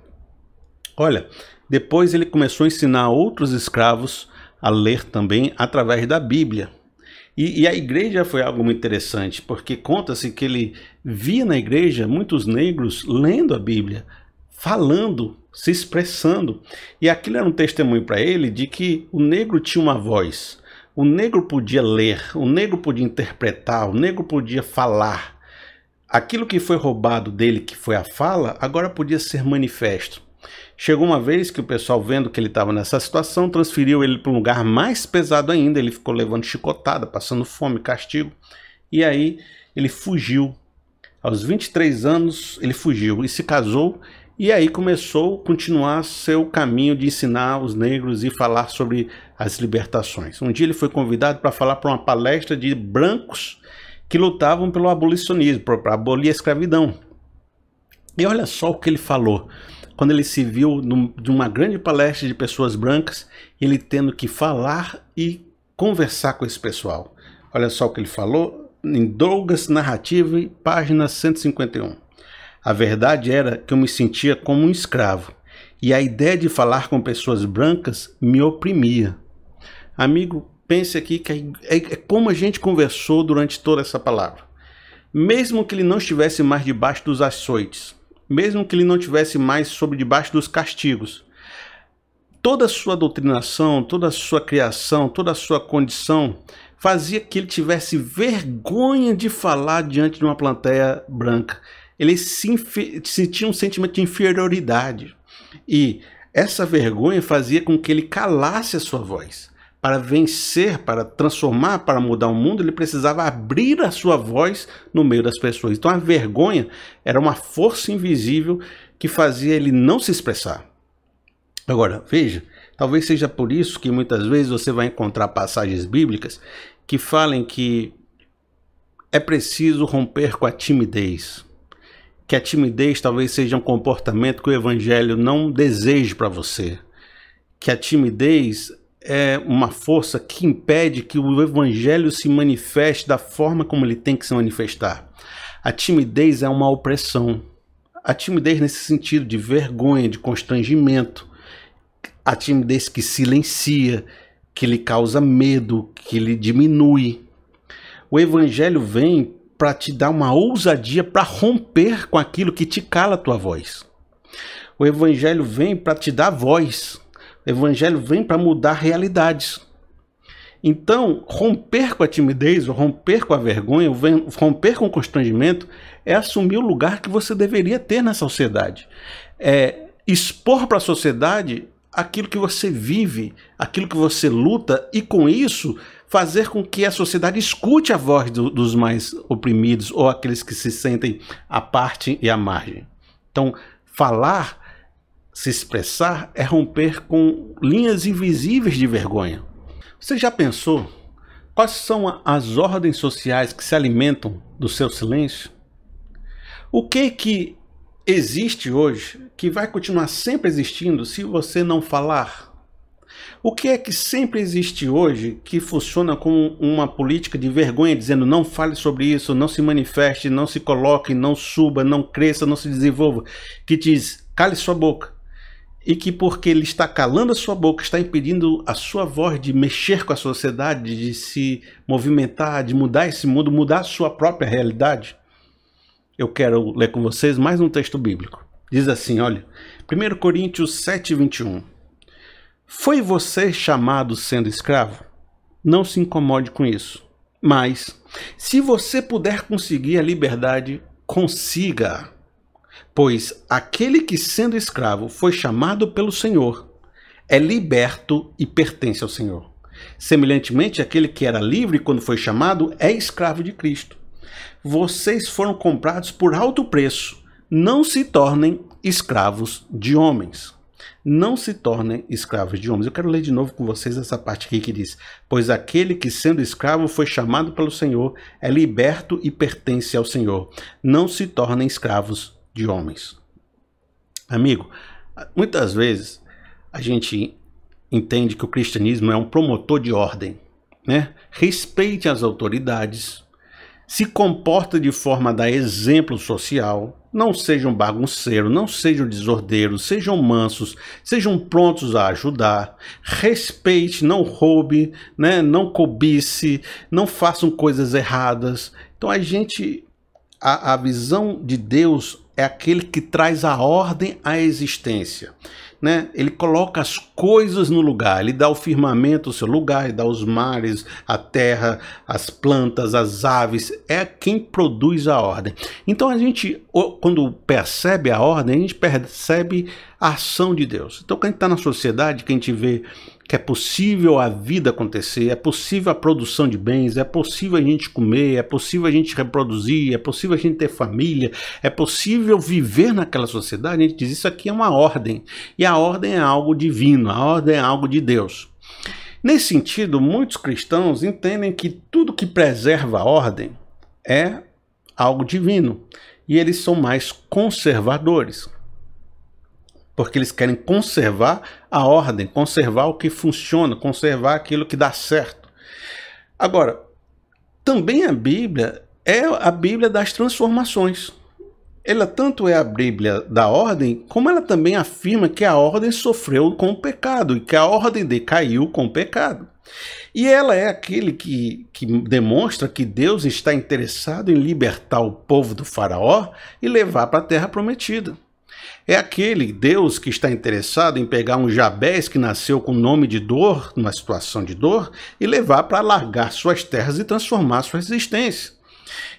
Olha, depois ele começou a ensinar outros escravos a ler também através da Bíblia. E, e a igreja foi algo muito interessante, porque conta-se que ele via na igreja muitos negros lendo a Bíblia, falando, se expressando. E aquilo era um testemunho para ele de que o negro tinha uma voz. O negro podia ler, o negro podia interpretar, o negro podia falar. Aquilo que foi roubado dele, que foi a fala, agora podia ser manifesto. Chegou uma vez que o pessoal, vendo que ele estava nessa situação, transferiu ele para um lugar mais pesado ainda. Ele ficou levando chicotada, passando fome, castigo. E aí ele fugiu. Aos 23 anos, ele fugiu e se casou. E aí começou a continuar seu caminho de ensinar os negros e falar sobre as libertações. Um dia ele foi convidado para falar para uma palestra de brancos que lutavam pelo abolicionismo, para abolir a escravidão. E olha só o que ele falou. Quando ele se viu de uma grande palestra de pessoas brancas, ele tendo que falar e conversar com esse pessoal. Olha só o que ele falou em Douglas Narrative, página 151. A verdade era que eu me sentia como um escravo, e a ideia de falar com pessoas brancas me oprimia. Amigo, pense aqui que é, é, é como a gente conversou durante toda essa palavra. Mesmo que ele não estivesse mais debaixo dos açoites, mesmo que ele não estivesse mais sob debaixo dos castigos, toda a sua doutrinação, toda a sua criação, toda a sua condição fazia que ele tivesse vergonha de falar diante de uma plateia branca. Ele se sentia um sentimento de inferioridade. E essa vergonha fazia com que ele calasse a sua voz para vencer, para transformar, para mudar o mundo, ele precisava abrir a sua voz no meio das pessoas. Então a vergonha era uma força invisível que fazia ele não se expressar. Agora, veja, talvez seja por isso que muitas vezes você vai encontrar passagens bíblicas que falem que é preciso romper com a timidez. Que a timidez talvez seja um comportamento que o evangelho não deseje para você. Que a timidez é uma força que impede que o evangelho se manifeste da forma como ele tem que se manifestar. A timidez é uma opressão. A timidez nesse sentido de vergonha, de constrangimento. A timidez que silencia, que lhe causa medo, que lhe diminui. O evangelho vem para te dar uma ousadia para romper com aquilo que te cala a tua voz. O evangelho vem para te dar voz evangelho vem para mudar realidades. Então, romper com a timidez, ou romper com a vergonha, ou romper com o constrangimento é assumir o lugar que você deveria ter na sociedade. É expor para a sociedade aquilo que você vive, aquilo que você luta e com isso fazer com que a sociedade escute a voz do, dos mais oprimidos ou aqueles que se sentem à parte e à margem. Então, falar se expressar é romper com linhas invisíveis de vergonha. Você já pensou quais são as ordens sociais que se alimentam do seu silêncio? O que que existe hoje que vai continuar sempre existindo se você não falar? O que é que sempre existe hoje que funciona como uma política de vergonha, dizendo não fale sobre isso, não se manifeste, não se coloque, não suba, não cresça, não se desenvolva, que diz cale sua boca e que porque ele está calando a sua boca, está impedindo a sua voz de mexer com a sociedade, de se movimentar, de mudar esse mundo, mudar a sua própria realidade. Eu quero ler com vocês mais um texto bíblico. Diz assim, olha, 1 Coríntios 7, 21. Foi você chamado sendo escravo? Não se incomode com isso. Mas, se você puder conseguir a liberdade, consiga. Pois aquele que sendo escravo foi chamado pelo Senhor é liberto e pertence ao Senhor. Semelhantemente, aquele que era livre quando foi chamado é escravo de Cristo. Vocês foram comprados por alto preço. Não se tornem escravos de homens. Não se tornem escravos de homens. Eu quero ler de novo com vocês essa parte aqui que diz: Pois aquele que sendo escravo foi chamado pelo Senhor é liberto e pertence ao Senhor. Não se tornem escravos de homens. Amigo, muitas vezes a gente entende que o cristianismo é um promotor de ordem, né? Respeite as autoridades, se comporta de forma a dar exemplo social, não sejam bagunceiros, não sejam desordeiros, sejam mansos, sejam prontos a ajudar, respeite, não roube, né? não cobice, não façam coisas erradas. Então a gente, a, a visão de Deus é aquele que traz a ordem à existência. Né? Ele coloca as coisas no lugar, ele dá o firmamento o seu lugar, ele dá os mares, a terra, as plantas, as aves, é quem produz a ordem. Então a gente, quando percebe a ordem, a gente percebe a ação de Deus. Então quando a gente está na sociedade, quem a gente vê que é possível a vida acontecer, é possível a produção de bens, é possível a gente comer, é possível a gente reproduzir, é possível a gente ter família, é possível viver naquela sociedade. A gente diz isso aqui é uma ordem. E a ordem é algo divino, a ordem é algo de Deus. Nesse sentido, muitos cristãos entendem que tudo que preserva a ordem é algo divino. E eles são mais conservadores porque eles querem conservar a ordem, conservar o que funciona, conservar aquilo que dá certo. Agora, também a Bíblia é a Bíblia das transformações. Ela tanto é a Bíblia da ordem, como ela também afirma que a ordem sofreu com o pecado e que a ordem decaiu com o pecado. E ela é aquele que, que demonstra que Deus está interessado em libertar o povo do Faraó e levar para a terra prometida. É aquele Deus que está interessado em pegar um jabés que nasceu com nome de dor, numa situação de dor, e levar para largar suas terras e transformar sua existência.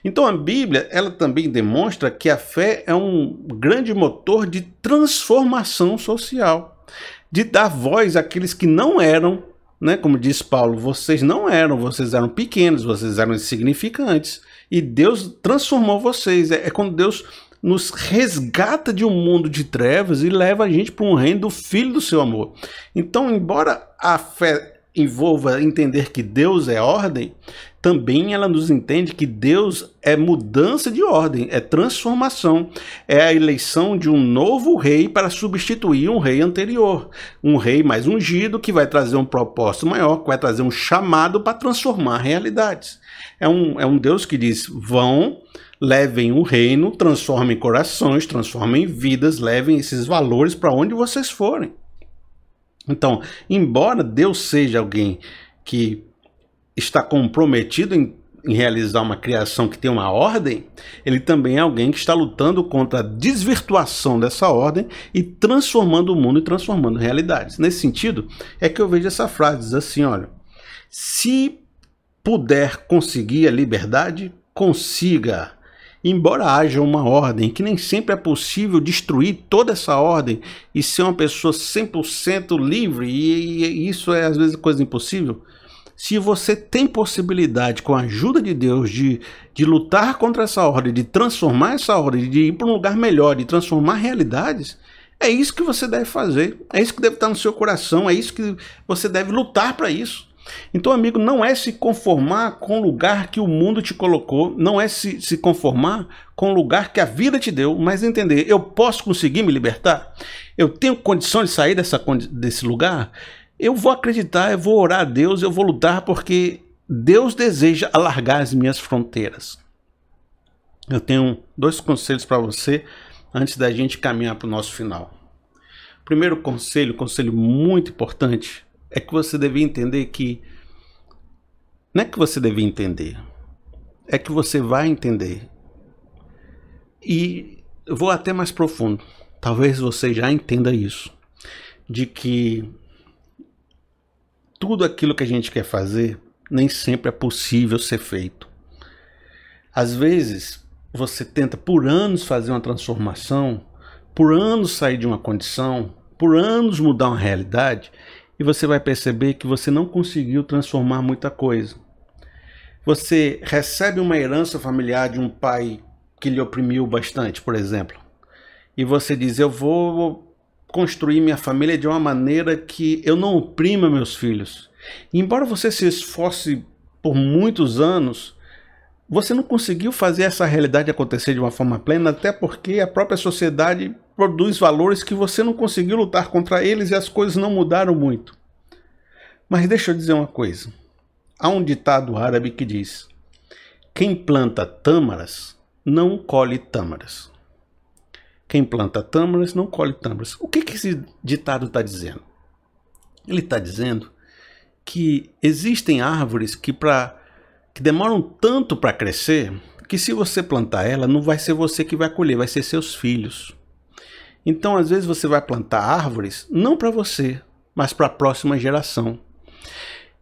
Então a Bíblia, ela também demonstra que a fé é um grande motor de transformação social, de dar voz àqueles que não eram, né? Como diz Paulo, vocês não eram, vocês eram pequenos, vocês eram insignificantes, e Deus transformou vocês. É, é quando Deus nos resgata de um mundo de trevas e leva a gente para um reino do Filho do seu amor. Então, embora a fé envolva entender que Deus é ordem, também ela nos entende que Deus é mudança de ordem, é transformação, é a eleição de um novo rei para substituir um rei anterior, um rei mais ungido que vai trazer um propósito maior, que vai trazer um chamado para transformar realidades. É um, é um Deus que diz: vão, levem o reino, transformem corações, transformem vidas, levem esses valores para onde vocês forem. Então, embora Deus seja alguém que está comprometido em, em, realizar uma criação que tem uma ordem, ele também é alguém que está lutando contra a desvirtuação dessa ordem e transformando o mundo e transformando realidades. Nesse sentido, é que eu vejo essa frase diz assim, olha, se puder conseguir a liberdade, consiga. Embora haja uma ordem que nem sempre é possível destruir toda essa ordem e ser uma pessoa 100% livre, e, isso é às vezes coisa impossível, se você tem possibilidade, com a ajuda de Deus, de, de lutar contra essa ordem, de transformar essa ordem, de ir para um lugar melhor, de transformar realidades, é isso que você deve fazer, é isso que deve estar no seu coração, é isso que você deve lutar para isso. Então, amigo, não é se conformar com o lugar que o mundo te colocou, não é se, se conformar com o lugar que a vida te deu, mas entender: eu posso conseguir me libertar? Eu tenho condição de sair dessa, desse lugar? Eu vou acreditar, eu vou orar a Deus, eu vou lutar, porque Deus deseja alargar as minhas fronteiras. Eu tenho dois conselhos para você antes da gente caminhar para o nosso final. Primeiro conselho, conselho muito importante, é que você deve entender que. Não é que você deve entender, é que você vai entender. E vou até mais profundo. Talvez você já entenda isso. De que tudo aquilo que a gente quer fazer nem sempre é possível ser feito. Às vezes, você tenta por anos fazer uma transformação, por anos sair de uma condição, por anos mudar uma realidade e você vai perceber que você não conseguiu transformar muita coisa. Você recebe uma herança familiar de um pai que lhe oprimiu bastante, por exemplo, e você diz: Eu vou construir minha família de uma maneira que eu não oprima meus filhos. E embora você se esforce por muitos anos, você não conseguiu fazer essa realidade acontecer de uma forma plena, até porque a própria sociedade produz valores que você não conseguiu lutar contra eles e as coisas não mudaram muito. Mas deixa eu dizer uma coisa. Há um ditado árabe que diz: Quem planta tâmaras não colhe tâmaras. Quem planta tâmaras não colhe tâmaras. O que, que esse ditado está dizendo? Ele está dizendo que existem árvores que, pra, que demoram tanto para crescer que se você plantar ela, não vai ser você que vai colher, vai ser seus filhos. Então, às vezes, você vai plantar árvores não para você, mas para a próxima geração.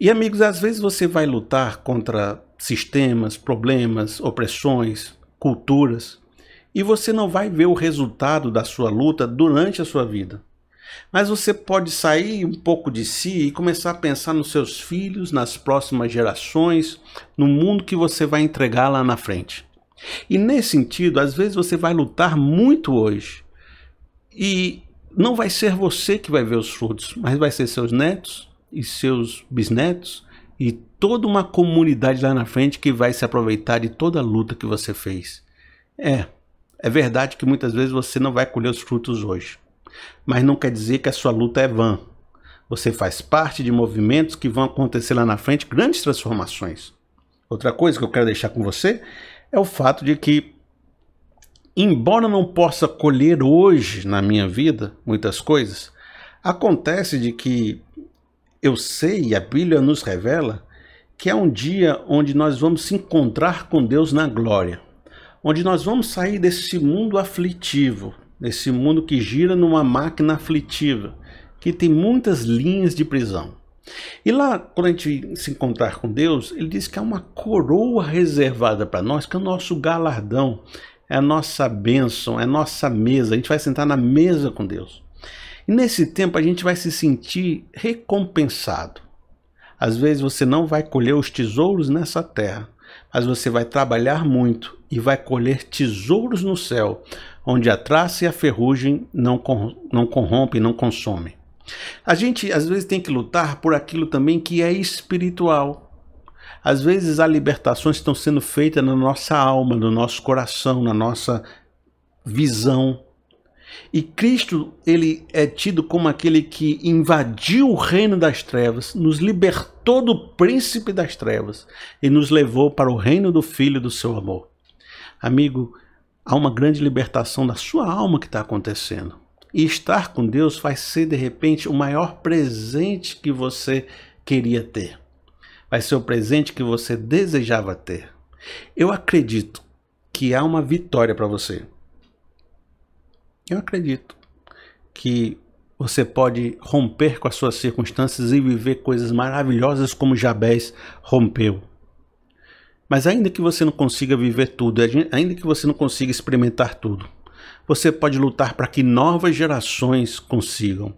E, amigos, às vezes você vai lutar contra sistemas, problemas, opressões, culturas, e você não vai ver o resultado da sua luta durante a sua vida. Mas você pode sair um pouco de si e começar a pensar nos seus filhos, nas próximas gerações, no mundo que você vai entregar lá na frente. E nesse sentido, às vezes você vai lutar muito hoje, e não vai ser você que vai ver os frutos, mas vai ser seus netos e seus bisnetos e toda uma comunidade lá na frente que vai se aproveitar de toda a luta que você fez. É, é verdade que muitas vezes você não vai colher os frutos hoje, mas não quer dizer que a sua luta é vã. Você faz parte de movimentos que vão acontecer lá na frente, grandes transformações. Outra coisa que eu quero deixar com você é o fato de que Embora não possa colher hoje na minha vida muitas coisas, acontece de que eu sei, a Bíblia nos revela, que é um dia onde nós vamos se encontrar com Deus na glória, onde nós vamos sair desse mundo aflitivo, desse mundo que gira numa máquina aflitiva, que tem muitas linhas de prisão. E lá, quando a gente se encontrar com Deus, ele diz que há uma coroa reservada para nós, que é o nosso galardão, é a nossa bênção, é a nossa mesa. A gente vai sentar na mesa com Deus. E nesse tempo a gente vai se sentir recompensado. Às vezes você não vai colher os tesouros nessa terra, mas você vai trabalhar muito e vai colher tesouros no céu, onde a traça e a ferrugem não, não corrompem, não consomem. A gente às vezes tem que lutar por aquilo também que é espiritual. Às vezes as libertações estão sendo feitas na nossa alma, no nosso coração, na nossa visão. E Cristo, ele é tido como aquele que invadiu o reino das trevas, nos libertou do príncipe das trevas e nos levou para o reino do filho do seu amor. Amigo, há uma grande libertação da sua alma que está acontecendo. E estar com Deus vai ser, de repente, o maior presente que você queria ter vai ser o presente que você desejava ter. Eu acredito que há uma vitória para você. Eu acredito que você pode romper com as suas circunstâncias e viver coisas maravilhosas como Jabez rompeu. Mas ainda que você não consiga viver tudo, ainda que você não consiga experimentar tudo, você pode lutar para que novas gerações consigam.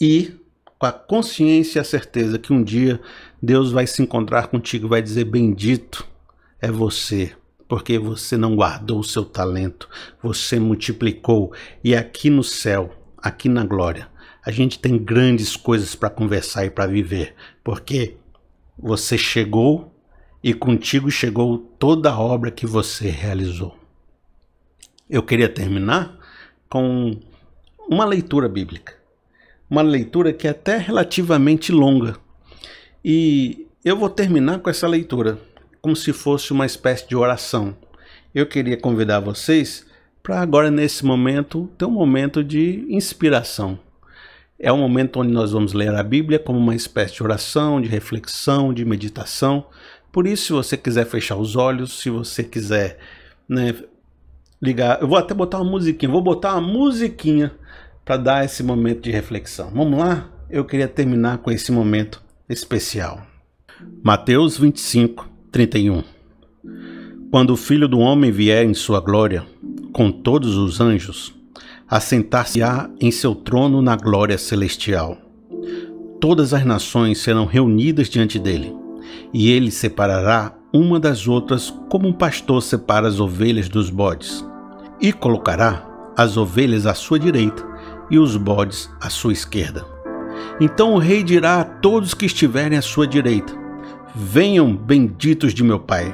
E com a consciência e a certeza que um dia Deus vai se encontrar contigo e vai dizer: Bendito é você, porque você não guardou o seu talento, você multiplicou. E aqui no céu, aqui na glória, a gente tem grandes coisas para conversar e para viver, porque você chegou e contigo chegou toda a obra que você realizou. Eu queria terminar com uma leitura bíblica, uma leitura que é até relativamente longa e eu vou terminar com essa leitura, como se fosse uma espécie de oração. Eu queria convidar vocês para agora, nesse momento, ter um momento de inspiração. É um momento onde nós vamos ler a Bíblia como uma espécie de oração, de reflexão, de meditação. Por isso, se você quiser fechar os olhos, se você quiser né, ligar, eu vou até botar uma musiquinha, vou botar uma musiquinha para dar esse momento de reflexão. Vamos lá? Eu queria terminar com esse momento especial. Mateus 25, 31 Quando o Filho do Homem vier em sua glória, com todos os anjos, assentar-se-á em seu trono na glória celestial. Todas as nações serão reunidas diante dele, e ele separará uma das outras como um pastor separa as ovelhas dos bodes, e colocará as ovelhas à sua direita e os bodes à sua esquerda. Então o rei dirá a todos que estiverem à sua direita: Venham, benditos de meu Pai,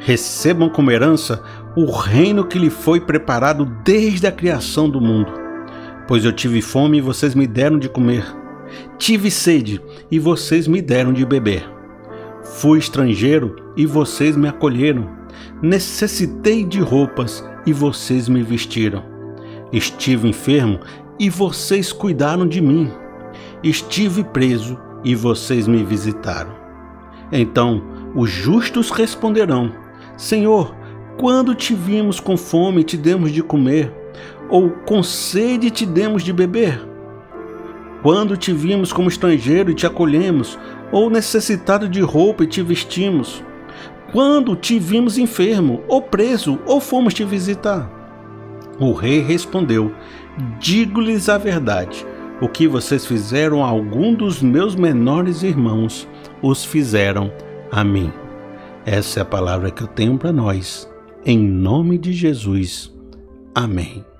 recebam como herança o reino que lhe foi preparado desde a criação do mundo. Pois eu tive fome e vocês me deram de comer, tive sede e vocês me deram de beber, fui estrangeiro e vocês me acolheram, necessitei de roupas e vocês me vestiram, estive enfermo e vocês cuidaram de mim Estive preso e vocês me visitaram. Então os justos responderão: Senhor, quando te vimos com fome e te demos de comer, ou com sede e te demos de beber? Quando te vimos como estrangeiro e te acolhemos, ou necessitado de roupa e te vestimos? Quando te vimos enfermo, ou preso, ou fomos te visitar? O rei respondeu: Digo-lhes a verdade o que vocês fizeram a algum dos meus menores irmãos, os fizeram a mim. Essa é a palavra que eu tenho para nós. Em nome de Jesus. Amém.